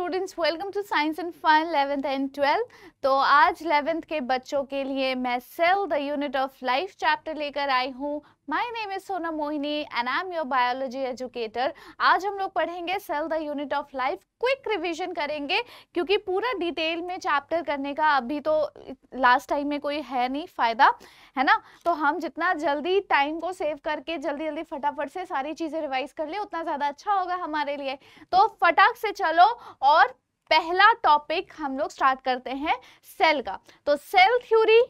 Students welcome to science and fun 11th and twelfth तो आज 11th के बच्चों के लिए मैं cell the unit of life chapter लेकर आई हूँ my name is Sona Mohini and I am your biology educator आज हम लोग पढ़ेंगे cell the unit of life quick revision करेंगे क्योंकि पूरा डिटेल में चैप्टर करने का अभी तो लास्ट टाइम में कोई है नहीं फ़ायदा है ना तो हम जितना जल्दी टाइम को सेव करके जल्दी जल्दी फटाफट से सारी चीज़ें रिवाइज कर ले उतना ज़्यादा अच्छा होगा हमारे लिए तो फटाक से चलो और पहला टॉपिक हम लोग स्टार्ट करते हैं सेल का तो सेल थ्योरी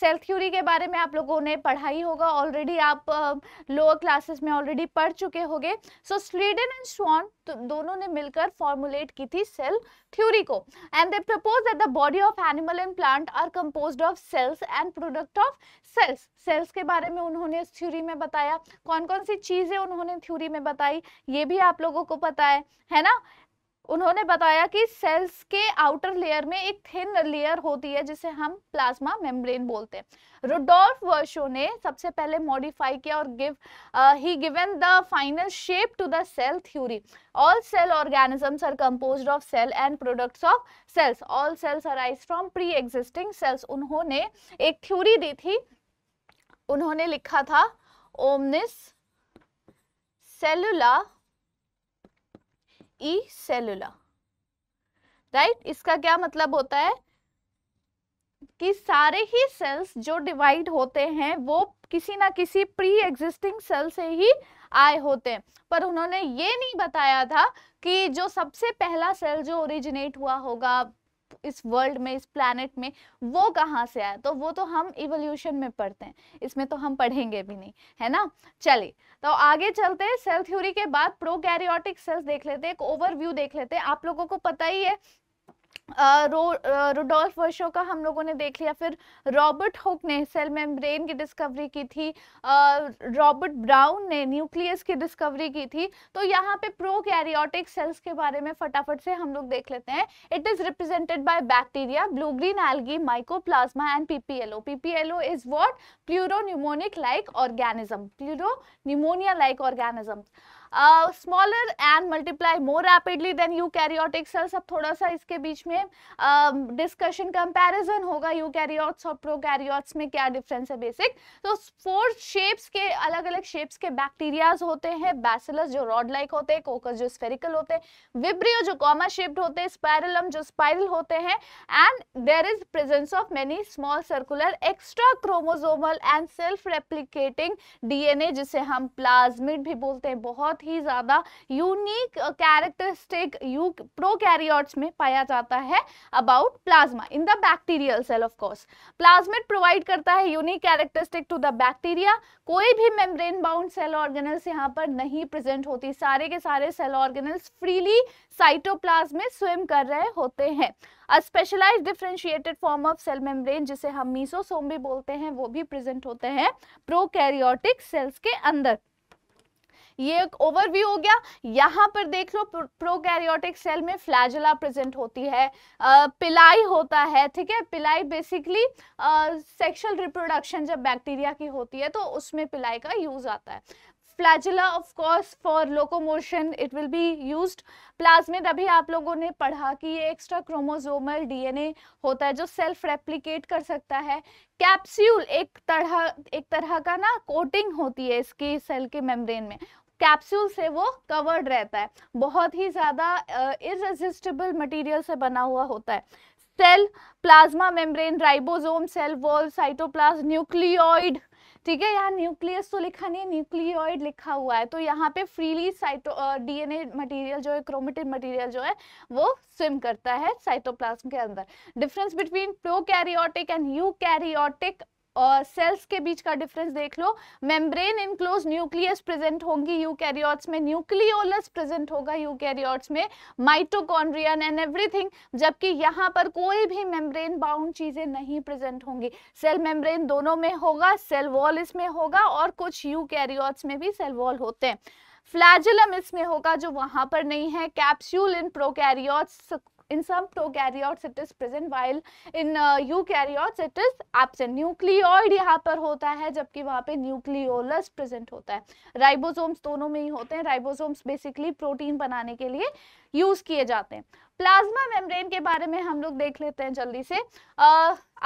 सेल थ्योरी के बारे में आप लोगों ने पढ़ा ही होगा ऑलरेडी आप लोअर uh, क्लासेस में ऑलरेडी पढ़ चुके होंगे सो स्लीडन एंड स्वान दोनों ने मिलकर फॉर्मुलेट की थी सेल थ्योरी को and they propose that the body of animal and plant are compose of cells and product of cells cells के बारे में उन्होंने इस थ्योरी में बताया कौन कौन सी चीज़ें उन्होंने थ्योरी में बताई ये भी आप लोगों को पता है है ना उन्होंने बताया कि सेल्स के आउटर लेयर में एक थिन लेयर होती है जिसे हम प्लाज्मा मेम्ब्रेन बोलते हैं रुडोल्फ वर्शो ने सबसे पहले मॉडिफाई किया और give he given the final shape to the cell theory all cell organisms are composed of cell and products of cells all cells arise from pre existing cells उन्होंने एक theory दी थी उन्होंने लिखा था ओमनिस सेलुला ई सेलुला right इसका क्या मतलब होता है कि सारे ही सेल्स जो डिवाइड होते हैं वो किसी ना किसी प्री एग्जिस्टिंग सेल से ही आए होते हैं पर उन्होंने ये नहीं बताया था कि जो सबसे पहला सेल जो ओरिजिनेट हुआ होगा इस वर्ल्ड में इस प्लानट में वो कहाँ से आया तो वो तो हम इवोल्यूशन में पढ़ते हैं इसमें तो हम पढ़ेंगे भी नहीं है ना चलिए तो आगे चलते हैं सेल थ्योरी के बाद प्रोकैरियोटिक सेल्स देख लेते हैं एक ओवरव्यू देख लेते हैं आप लोगों को पता ही है रोडोल्फ uh, वर्शो का हम लोगों ने देख लिया फिर रॉबर्ट हुक ने सेल मेम्ब्रेन की डिस्कवरी की थी रॉबर्ट uh, ब्राउन ने न्यूक्लियस की डिस्कवरी की थी तो यहाँ पे प्रो कैरियोटिक सेल्स के बारे में फटाफट से हम लोग देख लेते हैं it is represented by bacteria blue green algae myco and PPLO PPLO is what pleuropneumonic like organism pleuropneumonia like organism smaller and multiply more rapidly than eukaryotic cells अब थोड़ा सा इसके बीच में डिस्कशन uh, कंपैरिजन होगा karyotes और prokaryotes में क्या डिफरेंस है बेसिक तो फोर शेप्स के अलग अलग शेप्स के बैक्टीरियाज होते हैं बैसिलस जो रॉड लाइक होते हैं कोकस जो स्फेरिकल होते हैं विब्रियो जो कॉमा शेप्ड होते हैं स्पायरलम जो स्पाइरल होते हैं and there is presence of many small circular extra chromosomal and self replicating DNA जिसे हम प्लाज्मिड भी बोलते हैं बहुत बहुत ही ज़्यादा यूनिक कैरेक्टरिस्टिक यू प्रोकैरियोट्स में पाया जाता है about plasma in the bacterial cell of course plasmid provide करता है unique characteristic to the bacteria कोई भी मेम्ब्रेन बाउंड सेल ऑर्गेनल्स यहाँ पर नहीं प्रेजेंट होती सारे के सारे सेल ऑर्गेनल्स फ्रीली साइटोप्लाज्म में स्विम कर रहे होते हैं a specialise differentiated form of cell membrane जिसे हम मीसोसोम भी बोलते हैं वो भी प्रेजेंट होते हैं प्रोकैरियोटिक सेल्स के अंदर ये एक ओवरव्यू हो गया यहाँ पर देख लो प्रोकैरियोटिक सेल में फ्लैजला प्रेजेंट होती है आ, पिलाई होता है ठीक है पिलाई बेसिकली सेक्शुअल रिप्रोडक्शन जब बैक्टीरिया की होती है तो उसमें पिलाई का यूज आता है flagella of course for locomotion it will be use plasmid अभी आप लोगों ने पढ़ा कि ये एक्स्ट्रा क्रोमोजोमल डीएनए होता है जो सेल्फ रेप्लिकेट कर सकता है कैप्स्यूल एक तरह एक तरह का ना कोटिंग होती है इसकी सेल के मेम्ब्रेन में कैप्सूल से वो कवर्ड रहता है बहुत ही ज़्यादा इरेजिस्टिबल मटेरियल से बना हुआ होता है cell plasma membrane ribosome cell wall cytoplasm nucleoid ठीक है यहाँ न्यूक्लियस तो लिखा नहीं है न्यूक्लियोइड लिखा हुआ है तो यहाँ पे फ्रीली साइटो डीएनए मटेरियल जो है क्रोमेटिड मटेरियल जो है वो स्विम करता है साइटोप्लाज्म के अंदर difference between prokaryotic and eukaryotic cells के बीच का डिफरेंस देख लो मेम्ब्रेन इनक्लोज न्यूक्लियस प्रेजेंट होंगी यूकैरियोट्स में न्यूक्लियोलस प्रेजेंट होगा यूकैरियोट्स में माइटोकॉन्ड्रियन एंड एवरीथिंग जबकि यहाँ पर कोई भी मेम्ब्रेन बाउंड चीजें नहीं प्रेजेंट होंगी सेल मेम्ब्रेन दोनों में होगा सेल वॉल इसमें होगा और कुछ यूकैरियोट्स में भी सेल वॉल होते हैं फ्लैजुलम इसमें होगा जो वहां पर नहीं है capsule in prokaryotes in some prokaryotes it is present while in uh, eukaryotes it is absent nucleoid yahan par hota hai jabki wahan pe nucleolus present hota hai ribosomes dono mein hi hote hain ribosomes basically protein banane ke liye use kiye jate hain plasma membrane के बारे में हम लोग देख लेते हैं जल्दी से आ,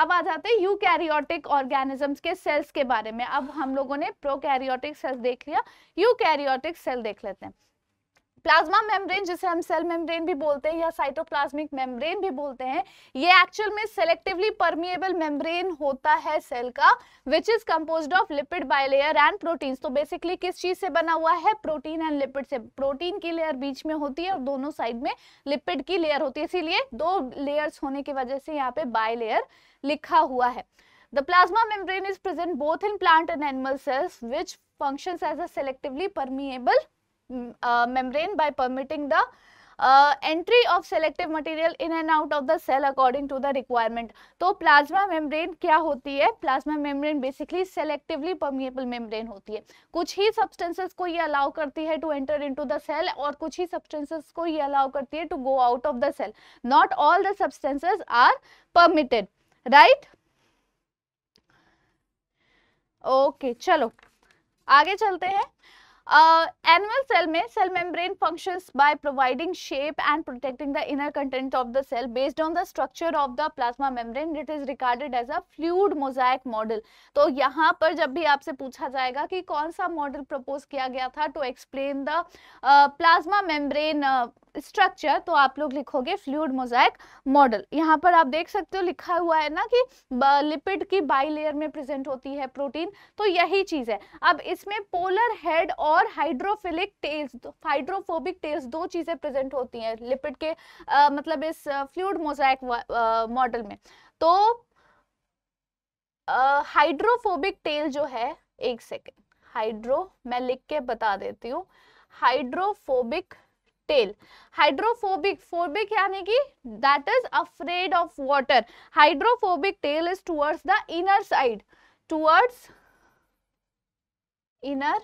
अब आ जाते हैं यूकैरियोटिक ऑर्गेनिजम्स के सेल्स के बारे में अब हम लोगों ने प्रोकैरियोटिक सेल्स देख लिया यूकैरियोटिक सेल देख लेते हैं प्लाज्मा मेम्ब्रेन जिसे हम सेल मेम्ब्रेन भी बोलते हैं या साइटोप्लाज्मिक मेम्ब्रेन भी बोलते हैं ये एक्चुअल में सेलेक्टिवली परमिएबल मेम्ब्रेन होता है सेल का which is compose of lipid bilayer and protein तो बेसिकली किस चीज से बना हुआ है प्रोटीन एंड लिपिड से प्रोटीन की लेयर बीच में होती है और दोनों साइड में लिपिड की लेयर होती है इसीलिए दो लेयर्स होने की वजह से यहाँ पे बायलेयर लिखा हुआ है the plasma membrane is present both in plant and animal cells which function as a selectively permeable uh, membrane by permitting the uh, entry of selective material in and out of the cell according to the requirement. तो plasma membrane क्या होती है plasma membrane basically selectively permeable membrane होती है कुछ ही substances को ये अलाउ करती है to enter into the cell और कुछ ही सब्सटेंसेस को ये अलाउ करती है to go out of the cell not all the substances are permitted right okay चलो आगे चलते हैं एनिमल सेल में cell membrane functions by providing shape and protecting the inner content of the cell based on the structure of the plasma membrane it is recorded as a fluid mosaic model तो यहाँ पर जब भी आपसे पूछा जाएगा कि कौन सा मॉडल प्रपोज किया गया था to explain the plasma membrane structure तो आप लोग लिखोगे फ्लूड मोजाइक मॉडल यहाँ पर आप देख सकते हो लिखा हुआ है ना कि लिपिड की बाई लेयर में प्रेजेंट होती है प्रोटीन तो यही चीज है अब इसमें पोलर हेड और हाइड्रोफिलिक टेल्स हाइड्रोफोबिक टेल्स दो चीजें प्रेजेंट होती हैं लिपिड के आ, मतलब इस फ्लूड मोजाइक मॉडल में तो हाइड्रोफोबिक टेल जो है एक सेकेंड हाइड्रो मैं लिख के बता देती हूँ हाइड्रोफोबिक टेल हाइड्रोफोबिक फोबिक यानी कि that is afraid of water hydrophobic tail is towards the inner side towards inner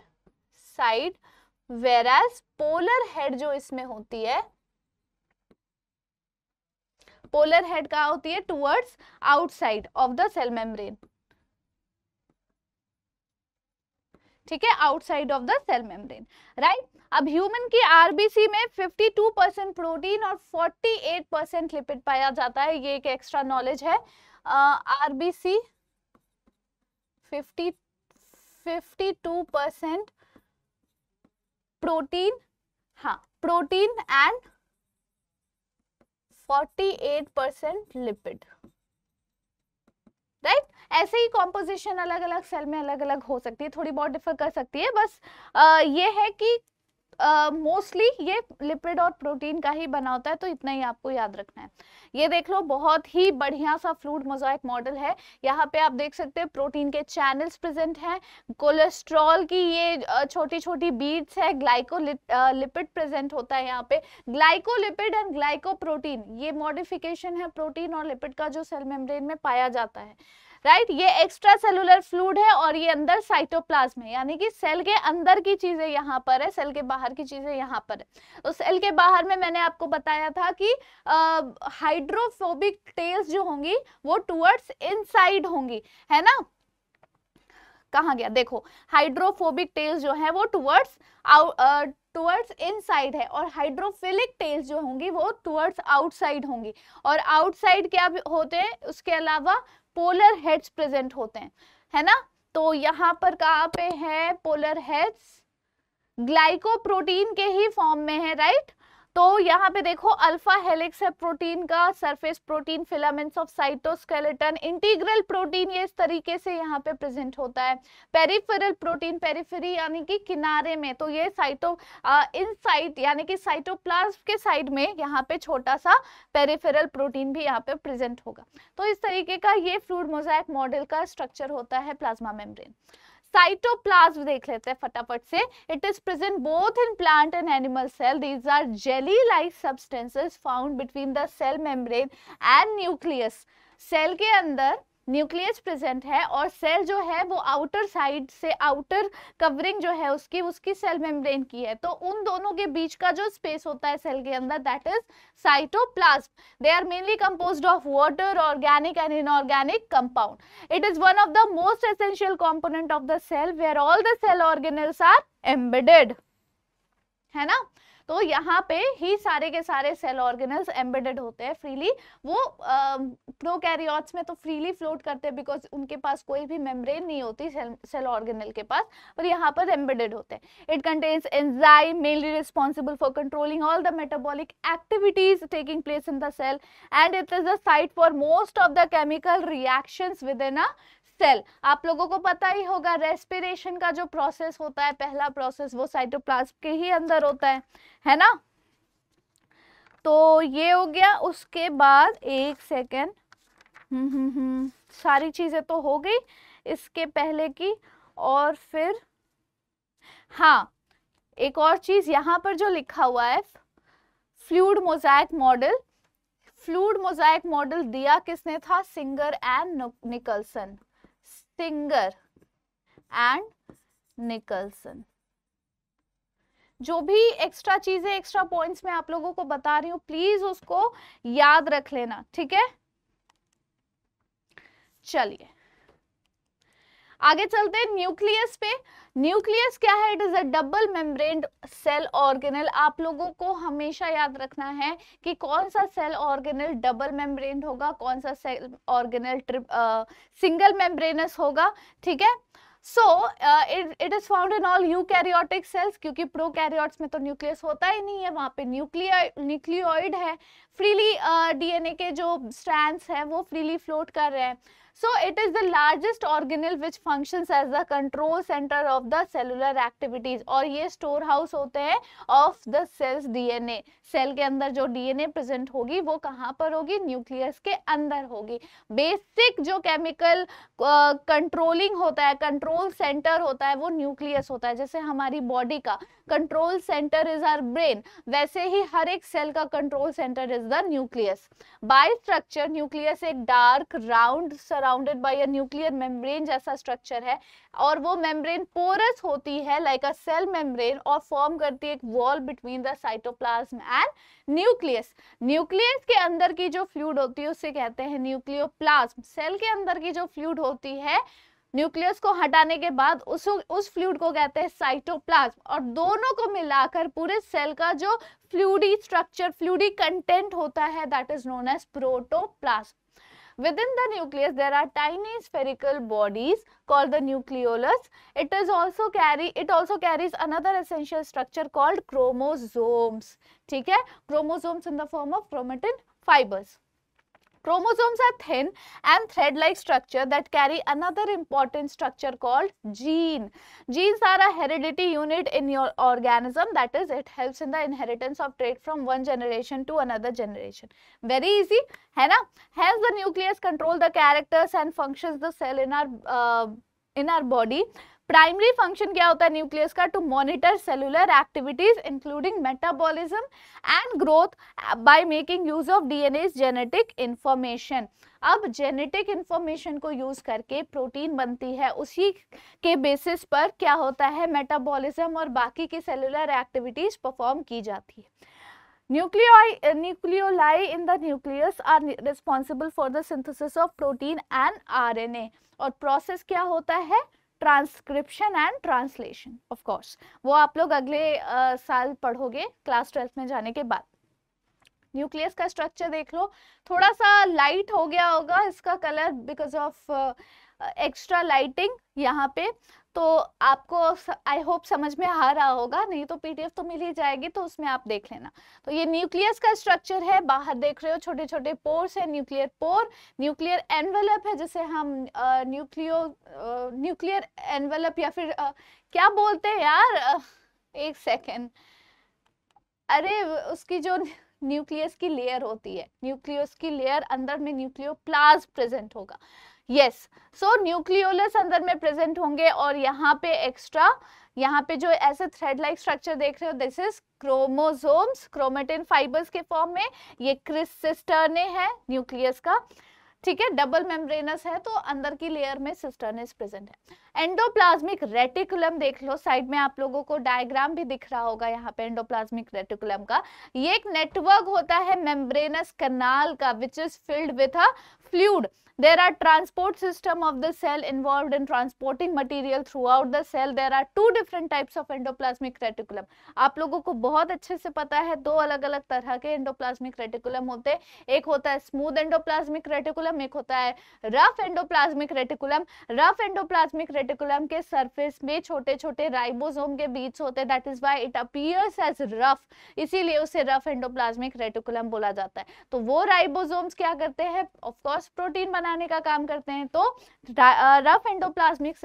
side whereas polar head जो इसमें होती है पोलर हेड कहा होती है out outside of the cell membrane ठीक है outside of the cell membrane right अब ह्यूमन की आरबीसी में 52 परसेंट प्रोटीन और 48 परसेंट लिपिड पाया जाता है ये एक एक्स्ट्रा नॉलेज है आरबीसी फिफ्टी परसेंट प्रोटीन हाँ protein and 48 percent lipid right right? ऐसे ही कॉम्पोजिशन अलग अलग सेल में अलग अलग हो सकती है थोड़ी बहुत डिफर कर सकती है बस आ, ये है कि मोस्टली uh, ये लिपिड और प्रोटीन का ही बना होता है तो इतना ही आपको याद रखना है ये देख लो बहुत ही बढ़िया सा फ्लूड मोजाइक मॉडल है यहाँ पे आप देख सकते हैं प्रोटीन के चैनल्स प्रेजेंट हैं कोलेस्ट्रॉल की ये छोटी छोटी बीड्स है ग्लाइकोलिपिड प्रेजेंट होता है यहाँ पे ग्लाइकोलिपिड एंड ग्लाइकोप्रोटीन ये मॉडिफिकेशन है प्रोटीन और लिपिड का जो सेल मेम्ब्रेन में पाया जाता है राइट ये एक्स्ट्रा सेलुलर फ्लूड है और ये अंदर साइटोप्लाज्म है यानी कि सेल के अंदर की चीज़ें यहाँ पर है सेल के बाहर की चीज़ें यहाँ पर है तो सेल के बाहर में मैंने आपको बताया था कि हाइड्रोफोबिक टेल्स जो होंगी वो टूवर्ड्स इन होंगी है ना कहा गया देखो हाइड्रोफोबिक टेल्स जो है वो टूवर्ड्स टुवर्ड्स इनसाइड है और हाइड्रोफिलिक टेल्स जो होंगी वो टूवर्ड्स आउटसाइड होंगी और आउटसाइड क्या होते हैं उसके अलावा पोलर हेड्स प्रेजेंट होते हैं है ना तो यहाँ पर कहा पे है पोलर हेड्स ग्लाइकोप्रोटीन के ही फॉर्म में है राइट तो यहाँ पे देखो अल्फा हेलिक्स है प्रोटीन का surface protein filaments of cytoskeleton integral protein ये इस तरीके से यहाँ पे प्रेजेंट होता है पेरिफेरल प्रोटीन पेरिफेरी यानी कि किनारे में तो ये साइटो इन साइट यानी कि साइटोप्लाज्म के साइड में यहाँ पे छोटा सा पेरिफेरल प्रोटीन भी यहाँ पे प्रेजेंट होगा तो इस तरीके का ये फ्लूड मोजाइक मॉडल का स्ट्रक्चर होता है प्लाज्मा मेम्ब्रेन साइटोप्लाज्म देख लेते हैं फटाफट से it is present both in plant and animal cell these are jelly like substances found between the cell membrane and nucleus cell के अंदर न्यूक्लियस प्रेजेंट है और सेल जो है वो आउटर साइड से आउटर कवरिंग जो है उसकी उसकी सेल मेम्ब्रेन की है तो उन दोनों के बीच का जो स्पेस होता है सेल के अंदर that is cytoplasm they are mainly compose of water organic and inorganic compound it is one of the most essential component of the cell where all the cell organelles are embedded है ना तो यहाँ पे ही सारे के सारे cell organelle embedded होते हैं फ्रीली वो प्रोकैरियोट्स में तो फ्रीली फ्लोट करते हैं बिकॉज उनके पास कोई भी मेम्ब्रेन नहीं होती सेल ऑर्गेनल के पास और यहाँ पर एम्बेडेड होते हैं it contains enzyme mainly responsible for controlling all the metabolic activities taking place in the cell and it is the site for most of the chemical reaction within a cell आप लोगों को पता ही होगा respiration का जो process होता है पहला प्रोसेस वो साइटोप्लाज्म के ही अंदर होता है है ना तो ये हो गया उसके बाद एक सेकेंड हम्म, हम्म, हम्म, सारी चीज़ें तो हो गई इसके पहले की और फिर हाँ एक और चीज़ यहाँ पर जो लिखा हुआ है fluid mosaic model fluid mosaic model दिया किसने था Singer and Nicolson Singer and Nicolson जो भी एक्स्ट्रा चीजें एक्स्ट्रा पॉइंट्स में आप लोगों को बता रही हूं प्लीज उसको याद रख लेना ठीक है चलिए आगे चलते हैं न्यूक्लियस पे न्यूक्लियस क्या है it is a double membrane cell organelle आप लोगों को हमेशा याद रखना है कि कौन सा सेल ऑर्गेनल डबल मेम्ब्रेन होगा कौन सा सेल ऑर्गेनल सिंगल मेम्ब्रेनस होगा ठीक है so it is found in all eukaryotic cells क्योंकि प्रो कैरियोट्स में तो न्यूक्लियस होता ही नहीं है वहाँ पे न्यूक्लिया न्यूक्लियोइड है फ्रीली डीएनए uh, के जो स्ट्रैंड्स हैं वो फ्रीली फ्लोट कर रहे हैं So it is the largest organelle which functions as the control center of the cellular activities और ये store house होते हैं of the cells DNA. Cell के अंदर जो डीएनए प्रेजेंट होगी वो कहाँ पर होगी न्यूक्लियस के अंदर होगी बेसिक जो केमिकल कंट्रोलिंग uh, होता है कंट्रोल सेंटर होता है वो न्यूक्लियस होता है जैसे हमारी बॉडी का control centre is are brain वैसे ही हर एक सेल का control centre is the nucleus by structure nucleus एक dark round surrounded by a nuclear membrane जैसा स्ट्रक्चर है और वो मेम्ब्रेन पोरस होती है लाइक अ सेल मेम्ब्रेन और फॉर्म करती है एक wall between the cytoplasm and nucleus nucleus के अंदर की जो फ्लूड होती है उसे कहते हैं न्यूक्लियोप्लाज्म सेल के अंदर की जो फ्लूड होती है न्यूक्लियस को हटाने के बाद उस उस फ्लूड को कहते हैं साइटोप्लाज्म और दोनों को मिलाकर पूरे सेल का जो फ्लूडी स्ट्रक्चर फ्लूडी कंटेंट होता है that is known as protoplasm within the nucleus there are tiny spherical bodies called the nucleolus it is also carry it also carries another essential structure called chromosomes ठीक है chromosomes in the form of chromatin fibres Chromosomes are thin and thread-like structure that carry another important structure called gene. Genes are a heredity unit in your organism that is it helps in the inheritance of trait from one generation to another generation. Very easy, hai na? Hence the nucleus control the characters and functions the cell in our, uh, in our body primary function क्या होता है nucleus का to monitor cellular activities including metabolism and growth by making use of DNA genetic information अब genetic information को use करके protein बनती है उसी के बेसिस पर क्या होता है मेटाबॉलिज्म और बाकी की सेलुलर एक्टिविटीज परफॉर्म की जाती है Nuclei, nucleoli in the the are responsible for for of protein and protein and और प्रोसेस क्या होता है transcription and translation of course वो आप लोग अगले आ, साल पढ़ोगे क्लास ट्वेल्थ में जाने के बाद न्यूक्लियस का स्ट्रक्चर देख लो थोड़ा सा लाइट हो गया होगा इसका colour because of extra lighting यहाँ पे तो आपको आई होप समझ में आ रहा होगा नहीं तो पीडीएफ तो मिल ही जाएगी तो उसमें आप देख लेना तो ये न्यूक्लियस का स्ट्रक्चर है बाहर देख रहे हो छोटे छोटे पोर्स है न्यूक्लियर पोर न्यूक्लियर एनवेलप है जिसे हम न्यूक्लियो न्यूक्लियर एनवेलप या फिर आ, क्या बोलते हैं यार आ, एक सेकेंड अरे उसकी जो न्यूक्लियस की लेयर होती है न्यूक्लियस की लेयर अंदर में न्यूक्लियो प्रेजेंट होगा यस सो न्यूक्लियोलस अंदर में प्रेजेंट होंगे और यहाँ पे एक्स्ट्रा यहाँ पे जो ऐसे थ्रेड लाइक स्ट्रक्चर देख रहे हो this is chromosomes chromatin fibres के फॉर्म में ये क्रिस सिस्टर ने है न्यूक्लियस का ठीक है डबल मेम्ब्रेनस है तो अंदर की लेयर में सिस्टर्निस प्रेजेंट है एंडोप्लाज्मिक रेटिकुलम देख लो साइड में आप लोगों को डायग्राम भी दिख रहा होगा यहाँ पे एंडोप्लाज्मिक रेटिकुलम का ये एक नेटवर्क होता है मेम्ब्रेनस कनाल का which is filled with a fluid There are transport system of the cell involved in transporting material throughout the cell. There are two different types of endoplasmic reticulum. aap logo ko bahut acche se pata hai do alag alag tarah ke endoplasmic reticulum hote ek hota hai smooth endoplasmic reticulum, ek hota hai rough endoplasmic reticulum. Rough endoplasmic reticulum ke surface mein chote chote ribosome ke बीच hote that is why it appears as rough isiliye use rough endoplasmic reticulum bola jata hai to wo ribosomes kya karte hain of course protein बनाने का काम करते हैं तो rough endoplasmic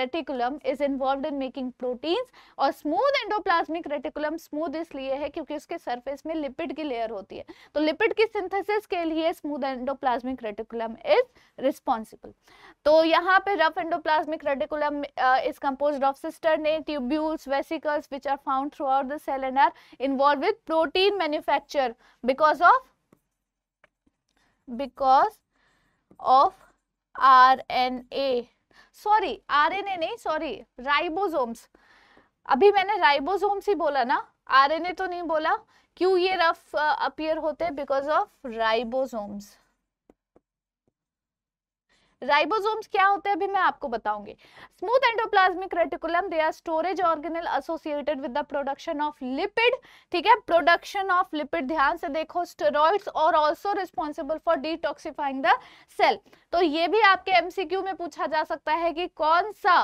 reticulum is involve in making proteins और smooth endoplasmic reticulum smooth इसलिए है क्योंकि उसके सरफेस में लिपिड की लेयर होती है तो लिपिड की सिंथेसिस के लिए smooth endoplasmic reticulum is responsible तो यहाँ पे rough endoplasmic reticulum is compose of cisternae tubules vesicles which are found throughout the cell and are involve with protein manufacture because of because of R N A sorry R N A नहीं sorry ribosomes अभी मैंने ribosomes ही बोला ना are N ए तो नहीं बोला क्यों ये रफ अपियर uh, होते हैं बिकॉज ऑफ राइबोसोम्स राइबोसोम्स क्या होते हैं अभी मैं आपको बताऊंगी smooth endoplasmic reticulum they are storage organelle associated with the production of lipid ठीक है प्रोडक्शन ऑफ लिपिड ध्यान से देखो स्टेरॉइड्स और also responsible for detoxifying the cell तो ये भी आपके एमसीक्यू में पूछा जा सकता है कि कौन सा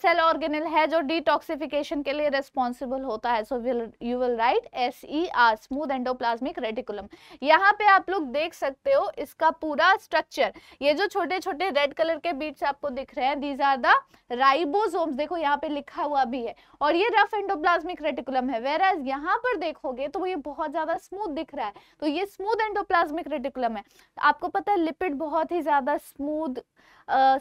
सेल ऑर्गेनल है जो डिटॉक्सिफिकेशन के लिए रेस्पॉन्सिबल होता है so will you will write S E R smooth endoplasmic reticulum यहाँ पे आप लोग देख सकते हो इसका पूरा स्ट्रक्चर ये जो छोटे छोटे रेड कलर के बीट्स आपको दिख रहे हैं दीज आर द राइबोजोम देखो यहाँ पे लिखा हुआ भी है और ये रफ एंडोप्लाज्मिक रेटिकुलम है वेर एज यहाँ पर देखोगे तो ये बहुत ज्यादा स्मूथ दिख रहा है तो ये स्मूथ एंडोप्लाज्मिक रेटिकुलम है आपको पता है लिपिड बहुत ही ज्यादा स्मूथ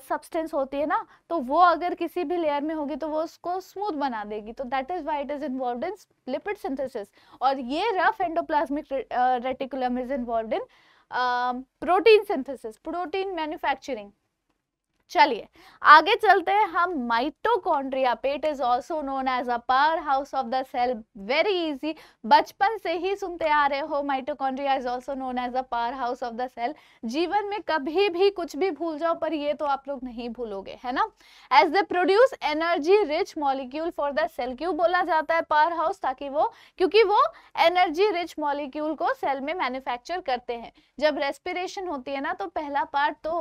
सब्सटेंस होती है ना तो वो अगर किसी भी लेयर में होगी तो वो उसको स्मूथ बना देगी तो that is why it is involve in lipid synthesis और ये rough endoplasmic reticulum is involve in protein synthesis protein manufacturing चलिए आगे चलते हैं हम माइटोकॉन्ड्रिया पेट is also known as a powerhouse of the cell very easy बचपन से ही सुनते आ रहे हो mitochondria is also known as a powerhouse of the cell जीवन में कभी भी कुछ भी भूल जाओ पर ये तो आप लोग नहीं भूलोगे है ना as the produce energy rich molecule for the cell क्यों बोला जाता है पावर हाउस ताकि वो क्योंकि वो एनर्जी रिच मॉलिक्यूल को सेल में मैन्युफैक्चर करते हैं जब रेस्पिरेशन होती है ना तो पहला पार्ट तो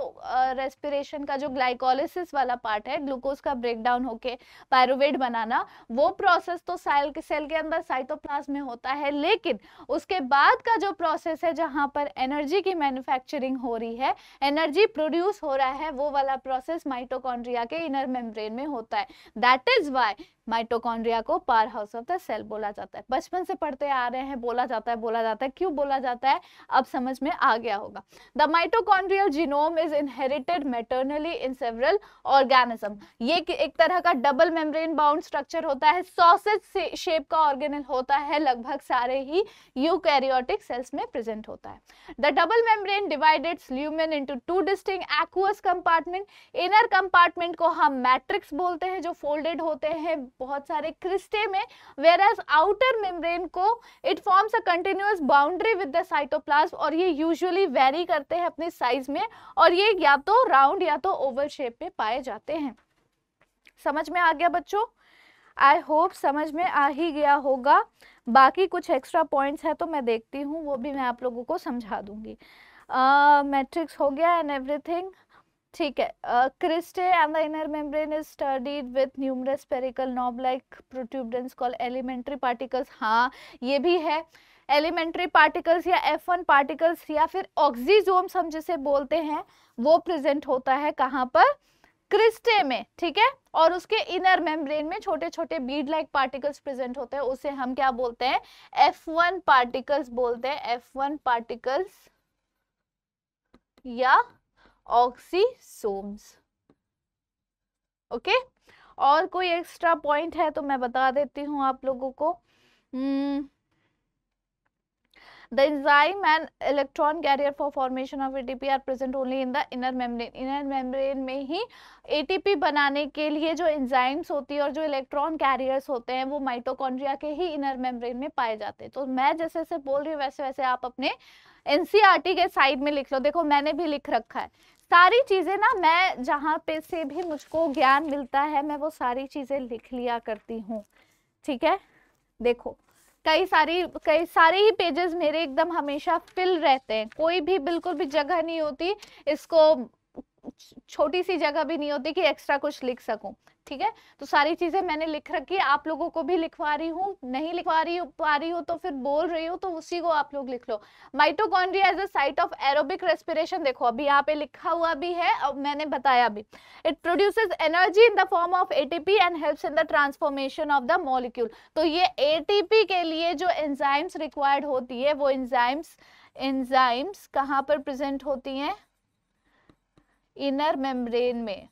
रेस्पिरेशन uh, का जो ग्लाइकोलिसिस वाला पार्ट है ग्लूकोज का ब्रेक डाउन होके पायरुवेट बनाना वो प्रोसेस तो सेल के सेल के अंदर साइटोप्लाज में होता है लेकिन उसके बाद का जो प्रोसेस है जहाँ पर एनर्जी की मैन्युफैक्चरिंग हो रही है एनर्जी प्रोड्यूस हो रहा है वो वाला प्रोसेस माइटोकॉन्ड्रिया के इनर मेम्ब्रेन में होता है दैट इज वाई माइटोकॉन्ड्रिया को powerhouse of the cell बोला जाता है बचपन से पढ़ते आ रहे हैं बोला जाता है बोला जाता है क्यों बोला जाता है अब समझ में आ गया होगा the mitochondrial genome is inherited maternally in several organism ये एक तरह का डबल मेम्ब्रेन बाउंड स्ट्रक्चर होता है सॉसेज शेप का ऑर्गेनल होता है लगभग सारे ही यूकैरियोटिक सेल्स में प्रेजेंट होता है the double membrane divided lumen into two distinct aqueous compartment inner compartment को हम मैट्रिक्स बोलते हैं जो फोल्डेड होते हैं बहुत सारे क्रिस्टे में वेर एज आउटर मेम्ब्रेन को it forms a continuous boundary with the cytoplasm और ये यूजुअली वेरी करते हैं अपने साइज में और ये या तो राउंड या तो ओवल शेप में पाए जाते हैं समझ में आ गया बच्चों आई होप समझ में आ ही गया होगा बाकी कुछ एक्स्ट्रा पॉइंट्स हैं तो मैं देखती हूँ वो भी मैं आप लोगों को समझा दूंगी मैट्रिक्स uh, हो गया एंड एवरीथिंग ठीक है cristae and the inner membrane is studded with numerous spherical knob like protuberances call elementary particles हाँ ये भी है एलिमेंट्री पार्टिकल्स या एफ वन पार्टिकल्स या फिर ऑक्सीजोम्स हम जिसे बोलते हैं वो प्रेजेंट होता है कहाँ पर क्रिस्टे में ठीक है और उसके इनर मेम्ब्रेन में छोटे छोटे बीड लाइक पार्टिकल्स प्रेजेंट होते हैं उसे हम क्या बोलते हैं एफ वन पार्टिकल्स बोलते हैं एफ वन पार्टिकल्स या ऑक्सीसोम्स ओके और कोई एक्स्ट्रा पॉइंट है तो मैं बता देती हूं आप लोगों को the enzyme and electron carrier for formation of ATP are present only in the inner membrane inner membrane में ही एटीपी बनाने के लिए जो एंजाइम्स होती है और जो इलेक्ट्रॉन कैरियर्स होते हैं वो माइटोकॉन्ड्रिया के ही इनर मेम्ब्रेन में पाए जाते हैं तो मैं जैसे जैसे बोल रही हूँ वैसे वैसे आप अपने एनसीईआरटी e के साइड में लिख लो देखो मैंने भी लिख रखा है सारी चीज़ें ना मैं जहाँ पे से भी मुझको ज्ञान मिलता है मैं वो सारी चीज़ें लिख लिया करती हूँ ठीक है देखो कई सारी कई सारे ही पेजेस मेरे एकदम हमेशा फिल रहते हैं कोई भी बिल्कुल भी जगह नहीं होती इसको छोटी सी जगह भी नहीं होती कि एक्स्ट्रा कुछ लिख सकूं ठीक है तो सारी चीज़ें मैंने लिख रखी है आप लोगों को भी लिखवा रही हूँ नहीं लिखवा रही पा रही हूँ तो फिर बोल रही हो तो उसी को आप लोग लिख लो mitochondria as a site of aerobic respiration देखो अभी यहाँ पे लिखा हुआ भी है और मैंने बताया भी it produce energy in the form of ATP and help in the transformation of the molecule तो ये एटीपी के लिए जो एंजाइम्स रिक्वायर्ड होती है वो एंजाइम्स एंजाइम्स कहाँ पर प्रेजेंट होती हैं इनर मेम्ब्रेन में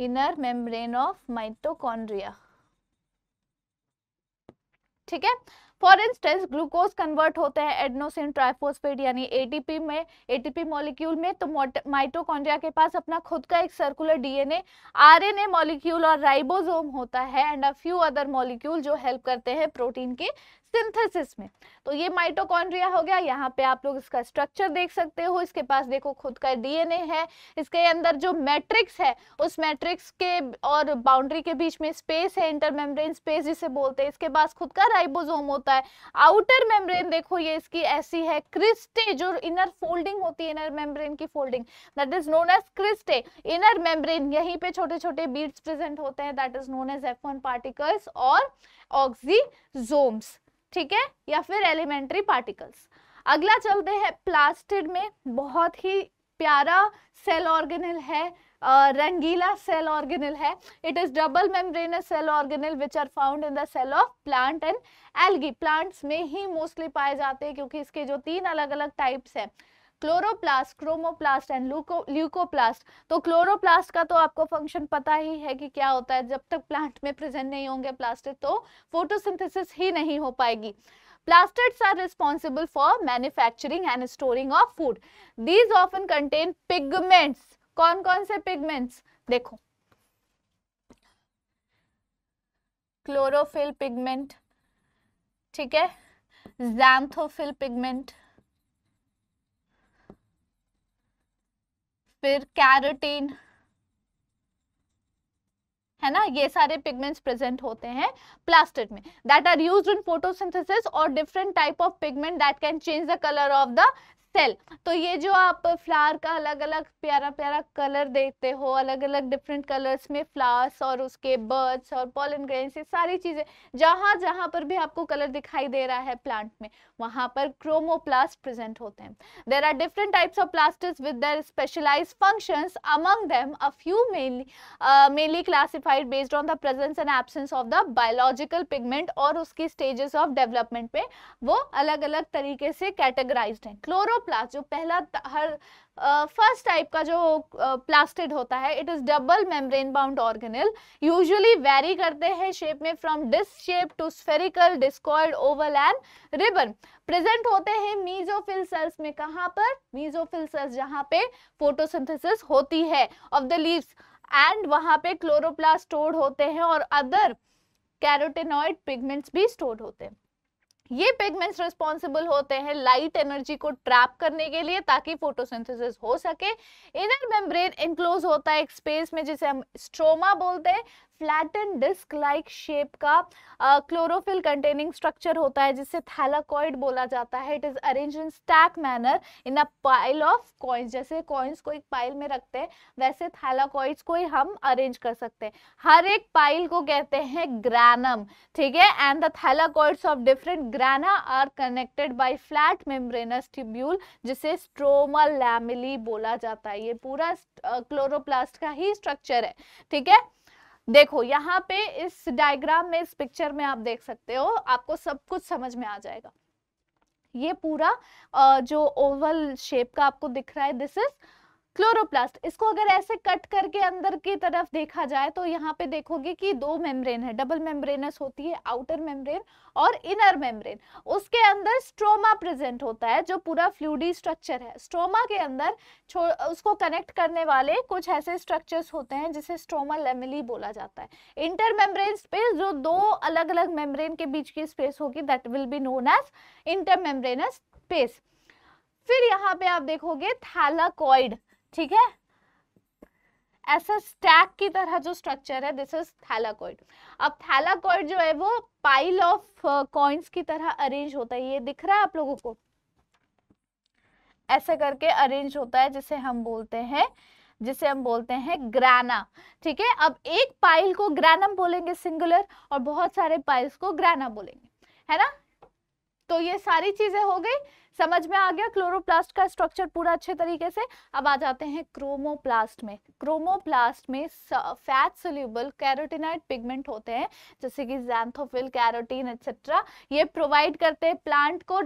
इनर मेम्ब्रेन ऑफ माइटोकॉन्ड्रिया ठीक है फॉर इंस्टेंस ग्लूकोज कन्वर्ट होते हैं एडनोसिन ट्राइफोस्फेट यानी एटीपी में एटीपी मॉलिक्यूल में तो माइटोकॉन्ड्रिया के पास अपना खुद का एक सर्कुलर डीएनए आरएनए मॉलिक्यूल और राइबोसोम होता है and a few other molecule जो हेल्प करते हैं प्रोटीन के सिंथेसिस में तो ये माइटोकॉन्ड्रिया हो गया यहाँ पे आप लोग इसका स्ट्रक्चर देख सकते हो इसके पास देखो खुद का डीएनए है इसके अंदर जो मैट्रिक्स है उस मैट्रिक्स के और बाउंड्री के बीच में स्पेस है इंटर मेम्ब्रेन स्पेस जिसे बोलते हैं इसके पास खुद का राइबोसोम होता है आउटर मेम्ब्रेन देखो ये इसकी ऐसी है क्रिस्टे जो इनर फोल्डिंग होती है इनर मेम्ब्रेन की folding that is known as cristae inner membrane यहीं पे छोटे छोटे बीड्स प्रेजेंट होते हैं that is known as F particles और ऑक्सीजोम्स ठीक है या फिर एलिमेंट्री पार्टिकल्स अगला चलते हैं प्लास्टिड में बहुत ही प्यारा सेल ऑर्गेनल है रंगीला सेल ऑर्गेनल है it is double membrane cell organelle which are found in the cell of plant and algae plants में ही मोस्टली पाए जाते हैं क्योंकि इसके जो तीन अलग अलग टाइप्स हैं क्लोरोप्लास्ट क्रोमोप्लास्ट एंड लूको ल्यूकोप्लास्ट तो क्लोरोप्लास्ट का तो आपको फंक्शन पता ही है कि क्या होता है जब तक प्लांट में प्रेजेंट नहीं होंगे प्लास्टिक तो फोटोसिंथेसिस ही नहीं हो पाएगी Plastids are responsible for manufacturing and storing of food. These often contain pigments. कौन कौन से पिगमेंट्स देखो क्लोरोफिल पिगमेंट ठीक है जैंथोफिल पिगमेंट फिर कैरोटीन है ना ये सारे पिगमेंट्स प्रेजेंट होते हैं प्लास्टिड में that are used in photosynthesis और different type of pigment that can change the colour of the cell तो ये जो आप फ्लावर का अलग अलग प्यारा प्यारा कलर देखते हो अलग अलग डिफरेंट कलर्स में फ्लावर्स और उसके बर्ड्स और पॉलन ग्रेन्स ये सारी चीज़ें जहाँ जहाँ पर भी आपको कलर दिखाई दे रहा है प्लांट में वहाँ पर क्रोमोप्लास्ट प्रेजेंट होते हैं there are different types of plastic with their specialise function among them a few mainly mainly mainly based on the presence and absence of the biological pigment और उसकी स्टेजेस ऑफ डेवलपमेंट पे वो अलग अलग तरीके से कैटेगराइज हैं chloro प्लास्ट जो पहला हर फर्स्ट टाइप का जो प्लास्टिड होता है it is double membrane bound organelle usually vary करते हैं शेप में from disc shape to spherical discoid oval and ribbon present होते हैं मीजोफिल सेल्स में कहाँ पर मीजोफिल सेल्स जहाँ पे फोटोसिंथेसिस होती है ऑफ द लीव्स एंड वहाँ पे क्लोरोप्लास्ट स्टोर होते हैं और अदर कैरोटेनॉइड पिगमेंट्स भी स्टोर होते हैं ये पिगमेंट्स रिस्पॉन्सिबल होते हैं लाइट एनर्जी को ट्रैप करने के लिए ताकि फोटोसिंथेसिस हो सके इनर मेम्ब्रेन इनक्लोज होता है एक स्पेस में जिसे हम स्ट्रोमा बोलते हैं फ्लैटन डिस्क लाइक शेप का क्लोरोफिल कंटेनिंग स्ट्रक्चर होता है जिसे थैलाकॉइड बोला जाता है it is arrange in stack manner in a pile of coins जैसे कॉइन्स को एक पाइल में रखते हैं वैसे थैलाकॉइड्स को ही हम अरेंज कर सकते हैं हर एक पाइल को कहते हैं ग्रैनम ठीक है and the thylakoids of different grana are connected by flat membranous tubule जिसे स्ट्रोमल लैमिली बोला जाता है ये पूरा क्लोरोप्लास्ट का ही स्ट्रक्चर है ठीक है देखो यहाँ पे इस डायग्राम में इस पिक्चर में आप देख सकते हो आपको सब कुछ समझ में आ जाएगा ये पूरा जो ओवल शेप का आपको दिख रहा है दिस इज क्लोरोप्लास्ट इसको अगर ऐसे कट करके अंदर की तरफ देखा जाए तो यहाँ पे देखोगे कि दो मेम्ब्रेन है डबल मेम्ब्रेनस होती है आउटर मेम्ब्रेन और इनर मेम्ब्रेन उसके अंदर स्ट्रोमा प्रेजेंट होता है जो पूरा फ्लूडी स्ट्रक्चर है स्ट्रोमा के अंदर उसको कनेक्ट करने वाले कुछ ऐसे स्ट्रक्चर्स होते हैं जिसे स्ट्रोमा लेमिली बोला जाता है इंटर मेम्ब्रेन स्पेस जो दो अलग अलग मेम्ब्रेन के बीच की स्पेस होगी that will be known as inter membranous space फिर यहाँ पे आप देखोगे थैलाकॉइड ठीक है ऐसा स्टैक की तरह जो स्ट्रक्चर है दिस इज थैलाकॉइड अब थैलाकॉइड जो है वो पाइल ऑफ कॉइन्स की तरह अरेंज होता है ये दिख रहा है आप लोगों को ऐसे करके अरेंज होता है जिसे हम बोलते हैं जिसे हम बोलते हैं ग्राना ठीक है अब एक पाइल को ग्रानम बोलेंगे सिंगुलर और बहुत सारे पाइल्स को ग्राना बोलेंगे है ना तो ये सारी चीजें हो गई समझ में आ गया क्लोरोप्लास्ट का स्ट्रक्चर पूरा अच्छे तरीके से अब आ जाते हैं क्रोमोप्लास्ट में क्रोमोप्लास्ट में फैट सोल्यूबल कैरोटिनाइड पिगमेंट होते हैं जैसे कि जैंथोफिल कैरोटीन एक्सेट्रा ये प्रोवाइड करते हैं प्लांट को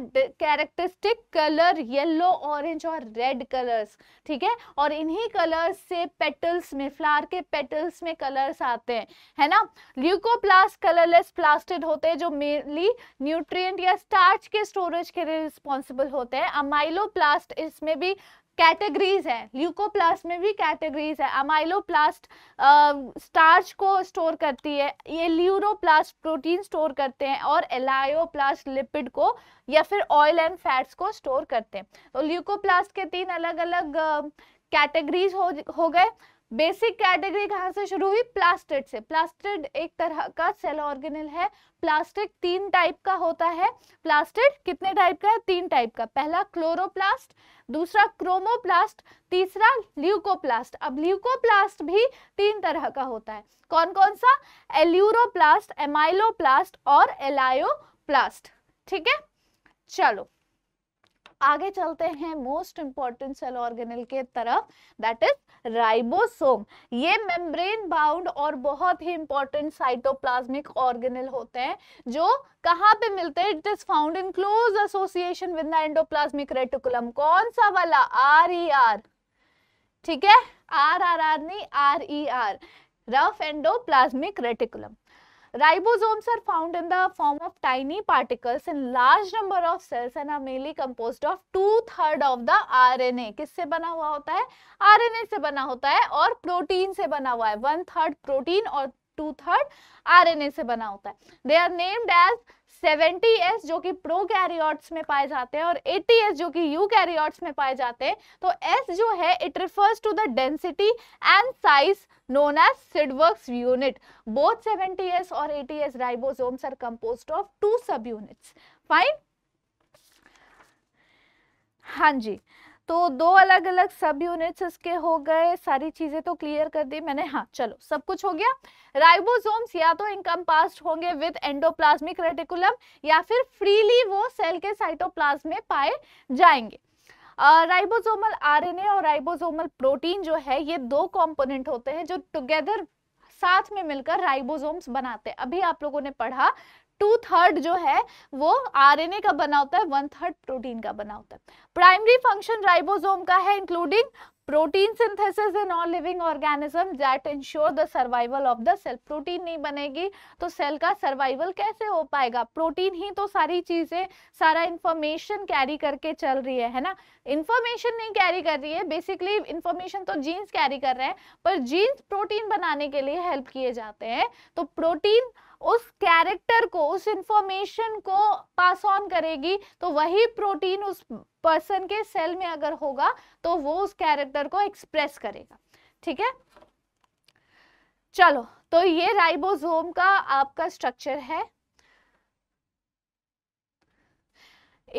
कैरेक्टरिस्टिक कलर येलो ऑरेंज और रेड कलर्स ठीक है और इन्हीं कलर्स से पेटल्स में फ्लावर के पेटल्स में कलर्स आते हैं है ना ल्यूकोप्लास्ट कलरलेस प्लास्टिड होते हैं जो मेनली न्यूट्रिएंट या स्टार्च के स्टोरेज के लिए रिस्पॉन्सिबल रिस्पॉन्सिबल होते हैं अमाइलोप्लास्ट इसमें भी कैटेगरीज है ल्यूकोप्लास्ट में भी कैटेगरीज है अमाइलोप्लास्ट स्टार्च को स्टोर करती है ये ल्यूरोप्लास्ट प्रोटीन स्टोर करते हैं और एलायोप्लास्ट लिपिड को या फिर ऑयल एंड फैट्स को स्टोर करते हैं तो ल्यूकोप्लास्ट के तीन अलग अलग कैटेगरीज हो हो गए बेसिक कैटेगरी कहाँ से शुरू हुई प्लास्टिड से प्लास्टिड एक तरह का सेल ऑर्गेनल है प्लास्टिक तीन टाइप का होता है प्लास्टिड कितने टाइप का है तीन टाइप का पहला क्लोरोप्लास्ट दूसरा क्रोमोप्लास्ट तीसरा ल्यूकोप्लास्ट अब ल्यूकोप्लास्ट भी तीन तरह का होता है कौन कौन सा एल्यूरोप्लास्ट एमाइलोप्लास्ट और एलायोप्लास्ट ठीक है चलो आगे चलते हैं मोस्ट इंपॉर्टेंट सेल ऑर्गेनल के तरफ दैट इज राइबोसोम ये मेम्ब्रेन बाउंड और बहुत ही इंपॉर्टेंट साइटोप्लाज्मिक ऑर्गेनल होते हैं जो कहाँ पे मिलते हैं it is found in close association with the endoplasmic reticulum कौन सा वाला आर ई आर ठीक है आर आर आर नहीं R E R rough endoplasmic reticulum Ribosomes are found in the form of tiny particles in large number of cells and are mainly composed of two third of the RNA. किससे बना हुआ होता है RNA से बना होता है और protein से बना हुआ है वन थर्ड protein और टू थर्ड आरएनए से बना होता है they are named as 70s जो कि प्रोकैरियोट्स में पाए जाते हैं और 80s जो कि यूकैरियोट्स में पाए जाते हैं तो S जो है it refers to the density and size known as Sidworks unit. Both 70S or 80S are composed of two subunits fine हाँ जी तो दो अलग अलग सब यूनिट्स इसके हो गए सारी चीजें तो क्लियर कर दी मैंने हाँ चलो सब कुछ हो गया राइबोसोम्स या तो इनकम्पास्ट होंगे विद एंडोप्लाज्मिक रेटिकुलम या फिर फ्रीली वो सेल के साइटोप्लाज्म में पाए जाएंगे राइबोसोमल आरएनए और राइबोसोमल प्रोटीन जो है ये दो कॉम्पोनेंट होते हैं जो टुगेदर साथ में मिलकर राइबोसोम्स बनाते हैं अभी आप लोगों ने पढ़ा टू थर्ड जो है वो आरएनए का बना होता है वन थर्ड प्रोटीन का बना होता है प्राइमरी फंक्शन राइबोसोम का है including protein synthesis in all living organism that ensure the survival of the cell protein नहीं बनेगी तो सेल का सर्वाइवल कैसे हो पाएगा प्रोटीन ही तो सारी चीज़ें सारा इंफॉर्मेशन कैरी करके चल रही है है ना इंफॉर्मेशन नहीं कैरी कर रही है बेसिकली इंफॉर्मेशन तो जीन्स कैरी कर रहे हैं पर जीन्स प्रोटीन बनाने के लिए हेल्प किए जाते हैं तो प्रोटीन उस कैरेक्टर को उस इंफॉर्मेशन को पास ऑन करेगी तो वही प्रोटीन उस पर्सन के सेल में अगर होगा तो वो उस कैरेक्टर को एक्सप्रेस करेगा ठीक है चलो तो ये राइबोसोम का आपका स्ट्रक्चर है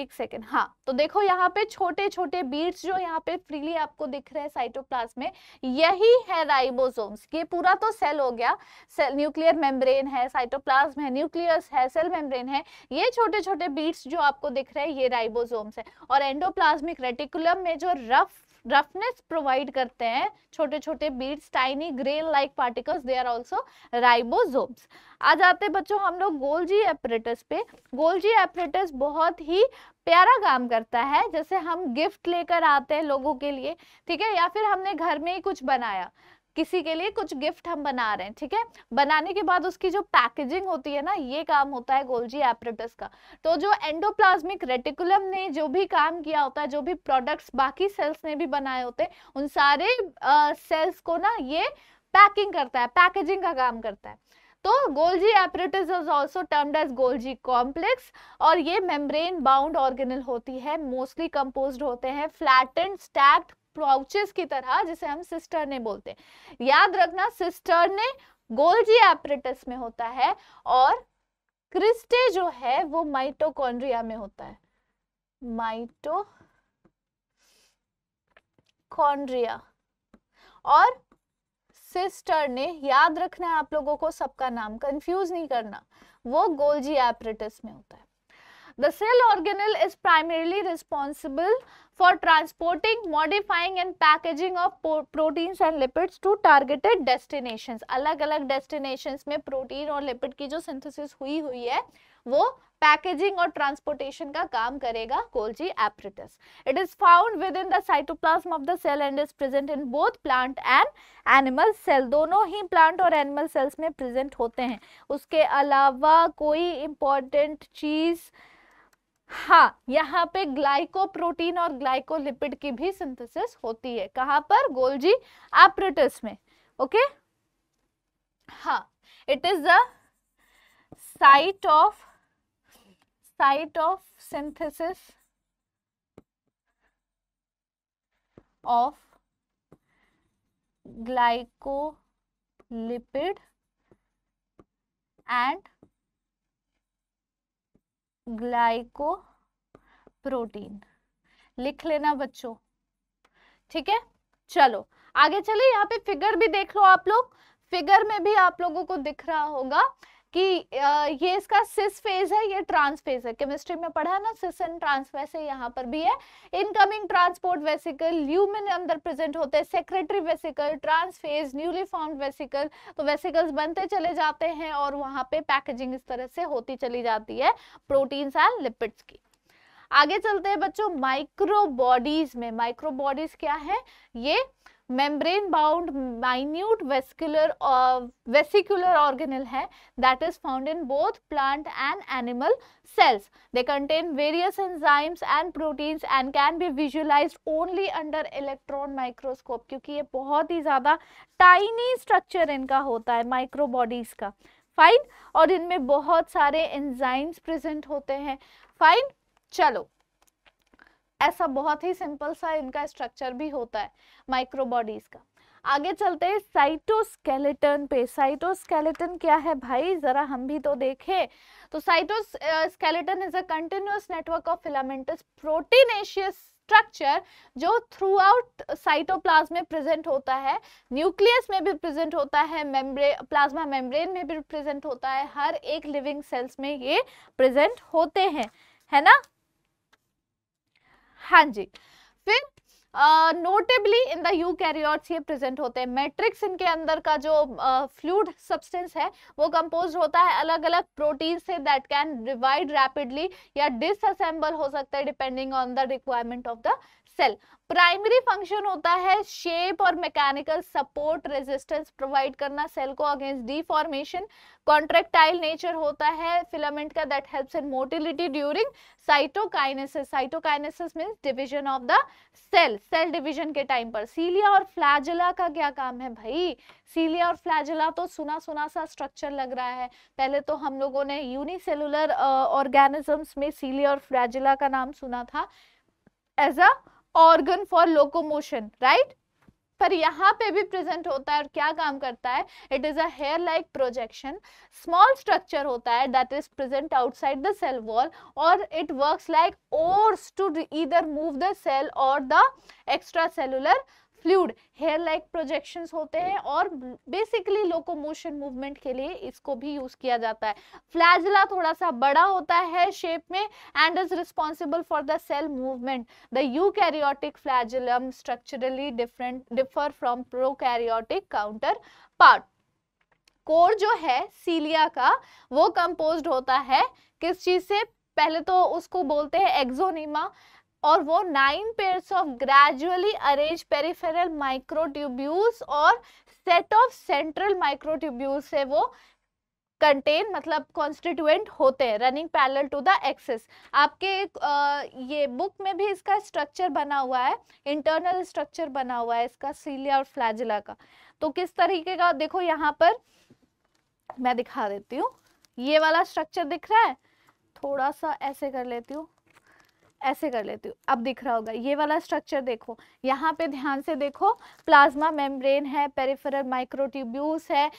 एक सेकेंड हाँ तो देखो यहाँ पे छोटे छोटे बीट्स जो यहाँ पे फ्रीली आपको दिख रहे हैं साइटोप्लाज्म में यही है राइबोसोम्स ये पूरा तो सेल हो गया सेल न्यूक्लियर मेम्ब्रेन है साइटोप्लाज्म है न्यूक्लियस है सेल मेम्ब्रेन है ये छोटे छोटे बीट्स जो आपको दिख रहे हैं ये राइबोसोम्स है और एंडोप्लाज्मिक रेटिकुलम में जो रफ रफनेस प्रोवाइड करते हैं छोटे छोटे beads tiny grain like particles they are also ribosomes आ जाते बच्चों हम लोग गोल्जी एपरेटस पे गोल्जी एपरेटस बहुत ही प्यारा काम करता है जैसे हम गिफ्ट लेकर आते हैं लोगों के लिए ठीक है या फिर हमने घर में ही कुछ बनाया किसी के लिए कुछ गिफ्ट हम बना रहे हैं ठीक है बनाने के बाद उसकी जो पैकेजिंग होती है ना ये काम होता है गोल्जी एपरेटस का तो जो एंडोप्लाज्मिक रेटिकुलम ने जो भी काम किया होता है जो भी प्रोडक्ट्स बाकी सेल्स ने भी बनाए होते हैं उन सारे आ, सेल्स को ना ये पैकिंग करता है पैकेजिंग का काम करता है तो Golgi apparatus is also termed as Golgi complex और ये मेम्ब्रेन बाउंड ऑर्गेनल होती है मोस्टली कंपोज्ड होते हैं फ्लैटेंड स्टैक्ड प्राउचेस की तरह जिसे हम सिस्टर ने बोलते हैं याद रखना सिस्टर ने गोल्जी एपरेटस में होता है और क्रिस्टे जो है वो माइटोकॉन्ड्रिया में होता है माइटो कॉन्ड्रिया और सिस्टर ने याद रखना है आप लोगों को सबका नाम कंफ्यूज नहीं करना वो गोल्जी एपरेटस में होता है The cell organelle is primarily responsible for transporting, modifying and packaging of proteins and lipids to targeted destinations. alag alag destinations mein protein aur lipid ki jo synthesis hui hui hai wo packaging और transportation का काम करेगा Golgi apparatus it is found within the cytoplasm of the cell and is present in both plant and animal cell दोनों ही plant और animal cells में present होते हैं उसके अलावा कोई इम्पॉर्टेंट चीज़ हाँ यहाँ पे ग्लाइकोप्रोटीन और ग्लाइकोलिपिड की भी सिंथेसिस होती है कहाँ पर गोल्जी एपरेटस में ओके हाँ it is the site of site of synthesis of glycolipid and glycoprotein लिख लेना बच्चों ठीक है चलो आगे चले यहाँ पे फिगर भी देख लो आप लोग फिगर में भी आप लोगों को दिख रहा होगा कि ये इसका सिस फेज है ये ट्रांस फेज है केमिस्ट्री में पढ़ा ना सिस एंड ट्रांस वैसे यहाँ पर भी है इनकमिंग ट्रांसपोर्ट वेसिकल ल्यूमिन अंदर प्रेजेंट होते हैं secretory vesicle trans face newly form vesicle तो वेसिकल्स बनते चले जाते हैं और वहाँ पे पैकेजिंग इस तरह से होती चली जाती है प्रोटीन्स एंड लिपिड्स की आगे चलते हैं बच्चों माइक्रोबॉडीज में माइक्रोबॉडीज क्या है ये membrane bound minute vesicular vesicular organelle है that is found in both plant and animal cells they contain various enzymes and proteins and can be visualize only under electron microscope क्योंकि ये बहुत ही ज़्यादा tiny structure इनका होता है microbodies का fine और इनमें बहुत सारे एंजाइम्स प्रेजेंट होते हैं फाइन चलो ऐसा बहुत ही सिंपल सा इनका स्ट्रक्चर भी होता है माइक्रोबॉडीज का आगे चलते हैं साइटोस्केलेटन पे साइटोस्केलेटन क्या है भाई जरा हम भी तो देखें तो cytoskeleton is a continuous network of filamentous proteinaceous structure जो थ्रू आउट साइटोप्लाज्म में प्रेजेंट होता है न्यूक्लियस में भी प्रेजेंट होता है मेम्ब्रेन प्लाज्मा मेम्ब्रेन में भी प्रेजेंट होता है हर एक लिविंग सेल्स में ये प्रेजेंट होते हैं है ना हाँ जी फिर notably in the eukaryotes ये प्रेजेंट होते हैं मैट्रिक्स इनके अंदर का जो फ्लूड uh, सब्सटेंस है वो कंपोज होता है अलग अलग प्रोटीन से दैट कैन डिवाइड रैपिडली या डिसअसेंबल हो सकता है depending on the requirement of the cell primary function होता है शेप और मैकेनिकल सपोर्ट रेजिस्टेंस प्रोवाइड करना सेल को अगेंस्ट डिफॉर्मेशन कॉन्ट्रेक्टाइल नेचर होता है फिलामेंट का that helps in motility during cytokinesis cytokinesis means division of the cell cell division के time पर सीलिया और फ्लैजला का क्या काम है भाई सीलिया और फ्लैजला तो सुना सुना सा स्ट्रक्चर लग रहा है पहले तो हम लोगों ने यूनिसेलुलर ऑर्गेनिजम्स uh, में सीलिया और फ्लैजला का नाम सुना था as a organ for locomotion right पर यहाँ पे भी प्रेजेंट होता है और क्या काम करता है it is hair like projection small structure होता है that is present outside the cell wall और it works like oars to either move the cell or the extracellular fluid hair like projection होते हैं और basically locomotion movement के लिए इसको भी यूज किया जाता है फ्लैजिला थोड़ा सा बड़ा होता है शेप में and is responsible for the cell movement the eukaryotic flagellum structurally different differ from prokaryotic counterpart core जो है सीलिया का वो कंपोज्ड होता है किस चीज से पहले तो उसको बोलते हैं एक्जोनीमा और वो nine pairs of gradually arrange peripheral microtubules और सेट ऑफ सेंट्रल माइक्रोट्यूब्यूल से वो कंटेन मतलब कॉन्स्टिट्यूएंट होते हैं running parallel to the axis आपके आ, ये बुक में भी इसका स्ट्रक्चर बना हुआ है इंटरनल स्ट्रक्चर बना हुआ है इसका सीलिया और फ्लैजिला का तो किस तरीके का देखो यहाँ पर मैं दिखा देती हूँ ये वाला स्ट्रक्चर दिख रहा है थोड़ा सा ऐसे कर लेती हूँ ऐसे कर लेती हूँ अब दिख रहा होगा ये वाला स्ट्रक्चर देखो यहाँ पे ध्यान से देखो प्लाज्मा मेम्ब्रेन है पेरिफेरल माइक्रोट्यूब्यूल्स है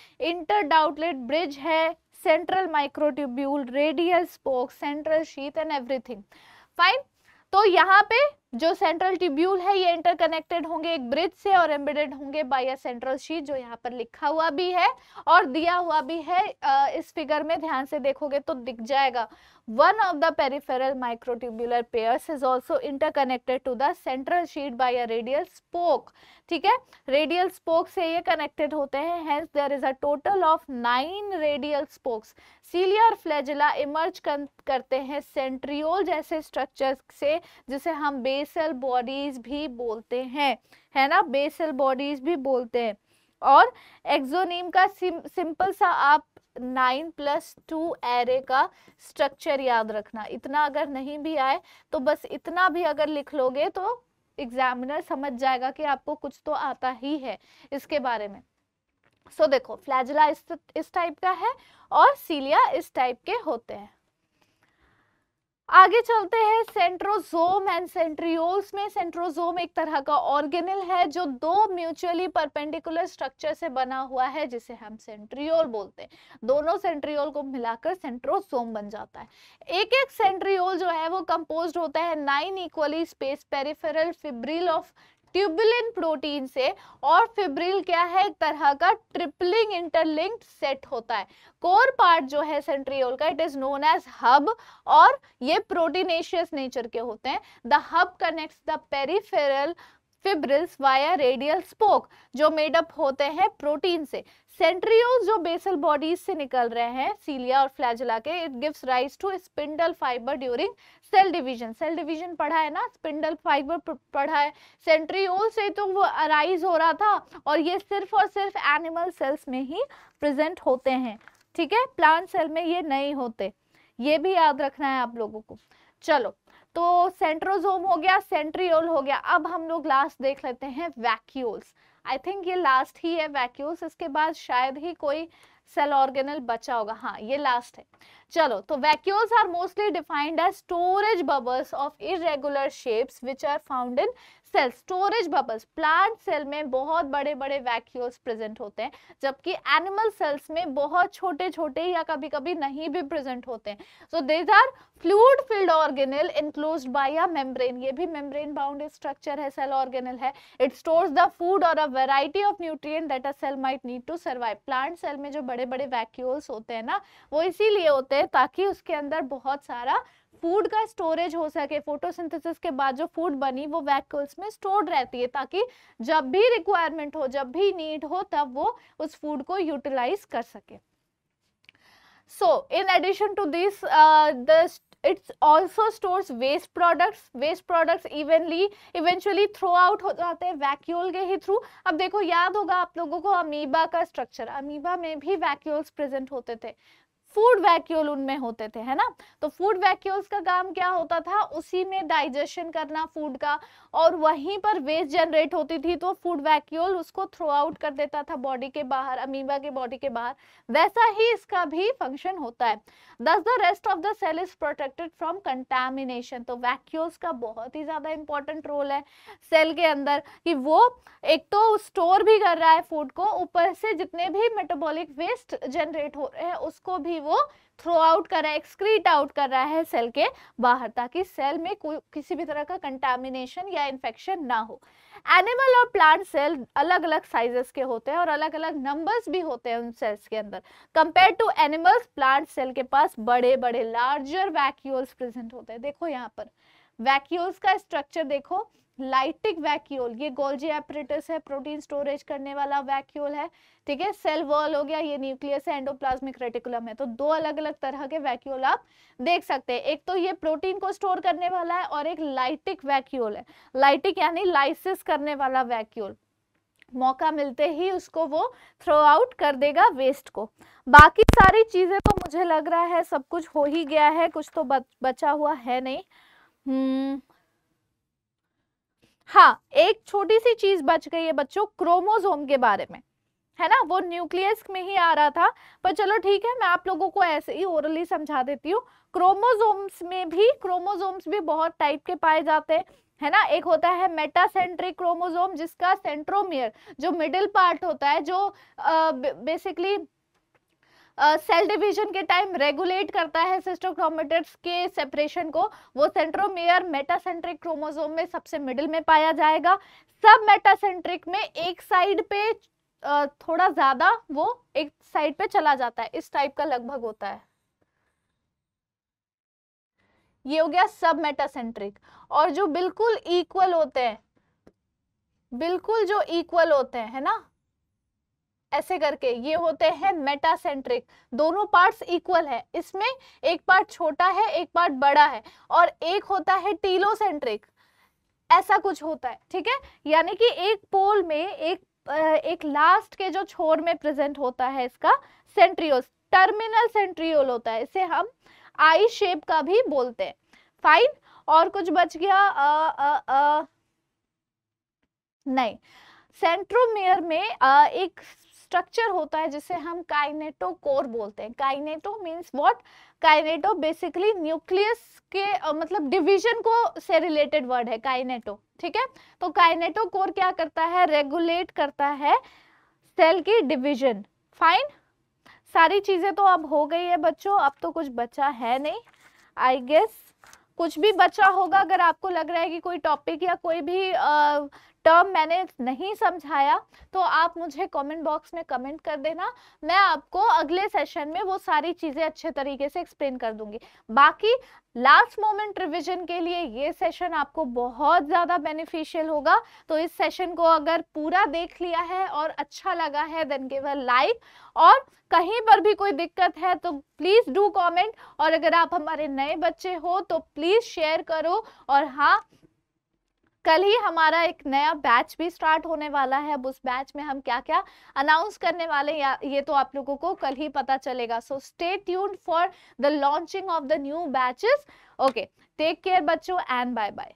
डाउटलेट ब्रिज है central microtubule radial spoke central sheath and everything fine तो यहाँ पे जो सेंट्रल ट्यूब्यूल है ये इंटरकनेक्टेड होंगे एक ब्रिज से और एम्बेडेड होंगे बाय अ सेंट्रल शीट जो यहाँ पर लिखा हुआ भी है और दिया हुआ भी है इस फिगर में ध्यान से देखोगे तो दिख जाएगा one of the peripheral microtubular pairs is also interconnected to the central sheet by a radial spoke ठीक है रेडियल स्पोक से ये कनेक्टेड होते हैं hence there is a total of nine radial spokes ciliary flagella emerge करते हैं centriole जैसे structures से जिसे हम बेसल बॉडीज भी बोलते हैं है ना बेसल बॉडीज भी बोलते हैं और एक्जोनीम का सिंपल सा आप नाइन प्लस टू एरे का स्ट्रक्चर याद रखना इतना अगर नहीं भी आए तो बस इतना भी अगर लिख लोगे तो एग्जामिनर समझ जाएगा कि आपको कुछ तो आता ही है इसके बारे में सो so, देखो फ्लैजला इस इस टाइप का है और सीलिया इस टाइप के होते हैं आगे चलते हैं सेंट्रोजोम एंड सेंट्रियोल्स में सेंट्रोजोम एक तरह का ऑर्गेनल है जो दो म्यूचुअली परपेंडिकुलर स्ट्रक्चर से बना हुआ है जिसे हम सेंट्रियोल बोलते हैं दोनों सेंट्रियोल को मिलाकर सेंट्रोजोम बन जाता है एक एक सेंट्रियोल जो है वो कंपोज होता है nine equally space peripheral fibril of tubulin protein से और फिब्रिल क्या है एक तरह का ट्रिपलिंग इंटरलिंक्ड सेट होता है कोर पार्ट जो है सेंट्रियोल का it is known as hub और ये प्रोटीनेशियस नेचर के होते हैं the hub connects the peripheral fibrils via radial spoke जो मेड अप होते हैं प्रोटीन से सेंट्रियोल्स जो बेसल बॉडीज से निकल रहे हैं सीलिया और फ्लैजला के it gives rise to spindle fibre during cell division cell division पढ़ा है ना स्पिंडल फाइबर पढ़ा है सेंट्रियोल से तो वो अराइज हो रहा था और ये सिर्फ और सिर्फ एनिमल सेल्स में ही प्रेजेंट होते हैं ठीक है प्लांट सेल में ये नहीं होते ये भी याद रखना है आप लोगों को चलो तो सेंट्रोजोम हो गया सेंट्रियोल हो गया अब हम लोग लास्ट देख लेते हैं वैक्यूल्स आई थिंक ये लास्ट ही है वैक्यूज इसके बाद शायद ही कोई सेल ऑर्गेनल बचा होगा हाँ ये लास्ट है चलो तो vacuoles are mostly defined as storage bubbles of irregular shapes which are found in cell storage bubbles plant cell में बहुत बड़े बड़े वैक्यूल्स प्रेजेंट होते हैं जबकि एनिमल सेल्स में बहुत छोटे छोटे या कभी कभी नहीं भी प्रेजेंट होते हैं so these are fluid filled organelle enclose by a membrane ये भी मेम्ब्रेन बाउंड स्ट्रक्चर है सेल ऑर्गेनल है इट स्टोर्स द फूड और a variety of nutrient that a cell might need to survive plant cell में जो बड़े बड़े vacuoles होते हैं ना वो इसीलिए होते हैं ताकि उसके अंदर बहुत सारा फूड का स्टोरेज हो सके फोटोसिंथेसिस के बाद जो फूड बनी वो वैक्यूल्स में स्टोर्ड रहती है ताकि जब भी रिक्वायरमेंट हो जब भी नीड हो तब वो उस फूड को यूटिलाइज कर सके so in addition to this uh, it's also stores waste products waste products evenly eventually throw out हो जाते हैं वैक्यूल के ही थ्रू अब देखो याद होगा आप लोगों को अमीबा का स्ट्रक्चर अमीबा में भी वैक्यूल्स प्रेजेंट होते थे फूड वैक्यूल उनमें होते थे है ना तो फूड वैक्यूल्स का काम क्या होता था उसी में डाइजेशन करना फूड का और वहीं पर वेस्ट जनरेट होती थी तो फूड वैक्यूल उसको थ्रो आउट कर देता था बॉडी के बाहर अमीबा के बॉडी के बाहर वैसा ही इसका भी फंक्शन होता है thus the rest of the cell is protected from contamination तो वैक्यूल्स का बहुत ही ज़्यादा इंपॉर्टेंट रोल है सेल के अंदर कि वो एक तो स्टोर भी कर रहा है फूड को ऊपर से जितने भी मेटाबोलिक वेस्ट जनरेट हो रहे हैं उसको भी एनर्जी वो थ्रो आउट कर रहा है एक्सक्रीट आउट कर रहा है सेल के बाहर ताकि सेल में कोई किसी भी तरह का कंटामिनेशन या इन्फेक्शन ना हो एनिमल और प्लांट सेल अलग अलग साइजेस के होते हैं और अलग अलग नंबर्स भी होते हैं उन सेल्स के अंदर compare to animals plant cell के पास बड़े बड़े लार्जर वैक्यूल्स प्रेजेंट होते हैं देखो यहाँ पर वैक्यूल्स का स्ट्रक्चर देखो लाइटिक वैक्यूल ये गोल्जी एपरेटस है प्रोटीन स्टोरेज करने वाला वैक्यूल है ठीक है सेल वॉल हो गया ये न्यूक्लियस है एंडोप्लाज्मिक रेटिकुलम है तो दो अलग अलग तरह के वैक्यूल आप देख सकते हैं एक तो ये प्रोटीन को स्टोर करने वाला है और एक लाइटिक वैक्यूल है लाइटिक यानी लाइसिस करने वाला वैक्यूल मौका मिलते ही उसको वो थ्रो आउट कर देगा वेस्ट को बाकी सारी चीज़ें तो मुझे लग रहा है सब कुछ हो ही गया है कुछ तो बच, बचा हुआ है नहीं हम्म हाँ एक छोटी सी चीज बच गई है बच्चों क्रोमोजोम के बारे में है ना वो न्यूक्लियस में ही आ रहा था पर चलो ठीक है मैं आप लोगों को ऐसे ही ओरली समझा देती हूँ क्रोमोजोम्स में भी क्रोमोजोम्स भी बहुत टाइप के पाए जाते हैं है ना एक होता है मेटासेंट्रिक क्रोमोजोम जिसका सेंट्रोमियर जो मिडिल पार्ट होता है जो बेसिकली uh, सेल डिवीजन के टाइम रेगुलेट करता है सिस्टोक्रोमेटर्स के सेपरेशन को वो सेंट्रोमेयर मेटासेंट्रिक क्रोमोसोम में सबसे मिडिल में पाया जाएगा सब मेटासेंट्रिक में एक साइड पे थोड़ा ज्यादा वो एक साइड पे चला जाता है इस टाइप का लगभग होता है ये हो गया सब मेटासेंट्रिक और जो बिल्कुल इक्वल होते हैं बिल्कुल जो इक्वल होते हैं है ना ऐसे करके ये होते हैं मेटासेंट्रिक दोनों पार्ट्स इक्वल है इसमें एक पार्ट छोटा है एक पार्ट बड़ा है और एक होता है टीलोसेंट्रिक ऐसा कुछ होता है ठीक है यानी कि एक पोल में एक एक लास्ट के जो छोर में प्रेजेंट होता है इसका सेंट्रियोल टर्मिनल सेंट्रियोल होता है इसे हम आई शेप का भी बोलते हैं फाइन और कुछ बच गया आ, आ, आ, नहीं सेंट्रोमियर में आ, एक स्ट्रक्चर होता है जिसे हम काइनेटो कोर बोलते हैं kineto means what kineto basically nucleus के uh, मतलब डिवीजन को से रिलेटेड वर्ड है काइनेटो ठीक है तो काइनेटो कोर क्या करता है रेगुलेट करता है सेल की डिवीजन फाइन सारी चीज़ें तो अब हो गई है बच्चों अब तो कुछ बचा है नहीं आई गेस कुछ भी बचा होगा अगर आपको लग रहा है कि कोई टॉपिक या कोई भी टर्म मैंने नहीं समझाया तो आप मुझे कमेंट बॉक्स में कमेंट कर देना मैं आपको अगले सेशन में वो सारी चीज़ें अच्छे तरीके से एक्सप्लेन कर दूंगी बाकी लास्ट मोमेंट रिवीजन के लिए ये सेशन आपको बहुत ज़्यादा बेनिफिशियल होगा तो इस सेशन को अगर पूरा देख लिया है और अच्छा लगा है देन केवल लाइक और कहीं पर भी कोई दिक्कत है तो प्लीज़ डू कमेंट और अगर आप हमारे नए बच्चे हो तो प्लीज़ शेयर करो और हाँ कल ही हमारा एक नया बैच भी स्टार्ट होने वाला है अब उस बैच में हम क्या क्या अनाउंस करने वाले हैं ये तो आप लोगों को कल ही पता चलेगा so stay tuned for the launching of the new batches okay take care बच्चों एंड बाय बाय